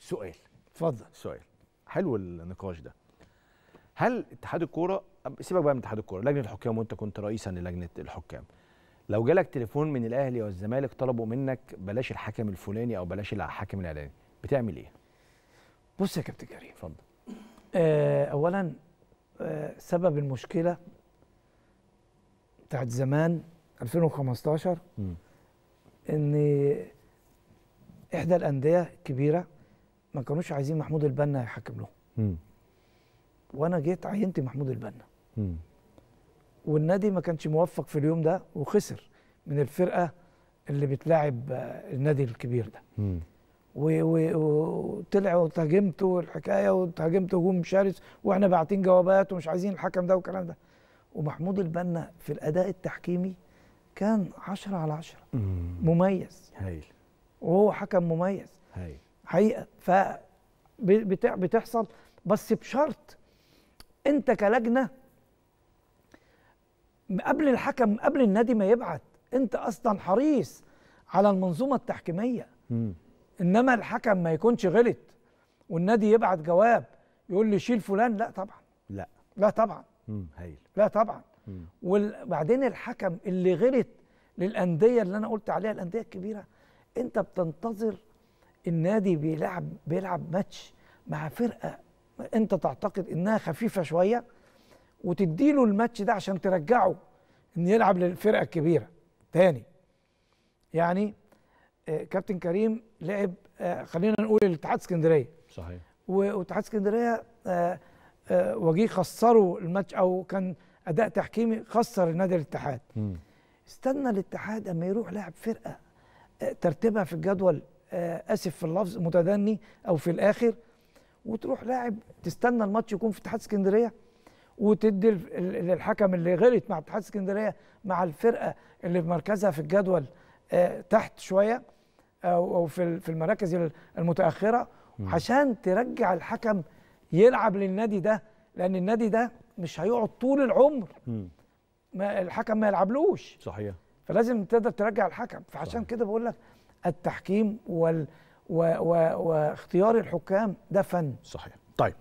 سؤال اتفضل سؤال حلو النقاش ده هل اتحاد الكوره سيبك بقى من اتحاد الكوره لجنه الحكام وانت كنت رئيسا للجنه الحكام لو جالك تليفون من الاهلي والزمالك طلبوا منك بلاش الحكم الفلاني او بلاش الحكم الاعلاني بتعمل ايه بص يا كابتن كريم اتفضل آه اولا آه سبب المشكله بتاعت زمان 2015 م. ان احدى الانديه الكبيره ما كانوش عايزين محمود البنا يحكم لهم وانا جيت عينت محمود البنا والنادي ما كانش موفق في اليوم ده وخسر من الفرقه اللي بتلاعب آه، النادي الكبير ده وطلع وتهاجمت والحكايه وتهاجمت هجوم شرس واحنا باعتين جوابات ومش عايزين الحكم ده والكلام ده ومحمود البنا في الاداء التحكيمي كان 10 على 10 مميز هايل وهو حكم مميز هايل حقيقه ف بتحصل بس بشرط انت كلجنه قبل الحكم قبل النادي ما يبعت انت اصلا حريص على المنظومه التحكيميه انما الحكم ما يكونش غلط والنادي يبعت جواب يقول لي شيل فلان لا طبعا لا لا طبعا هايل لا طبعا وبعدين الحكم اللي غلط للانديه اللي انا قلت عليها الانديه الكبيره انت بتنتظر النادي بيلعب بيلعب ماتش مع فرقه انت تعتقد انها خفيفه شويه وتديله الماتش ده عشان ترجعه ان يلعب للفرقه الكبيره تاني يعني آه، كابتن كريم لعب آه، خلينا نقول الاتحاد اسكندريه صحيح واتحاد اسكندريه آه، وجيه خسروا الماتش او كان اداء تحكيمي خسر النادي الاتحاد م. استنى الاتحاد اما يروح لاعب فرقه ترتيبها في الجدول آه، اسف في اللفظ متدني او في الاخر وتروح لاعب تستنى الماتش يكون في اتحاد اسكندريه وتدي للحكم اللي غلط مع اتحاد اسكندريه مع الفرقه اللي في مركزها في الجدول آه، تحت شويه او في المراكز المتاخره عشان ترجع الحكم يلعب للنادي ده لان النادي ده مش هيقعد طول العمر ما الحكم ما يلعبلوش صحيح فلازم تقدر ترجع الحكم فعشان كده بقول لك التحكيم وال واختيار الحكام ده فن صحيح طيب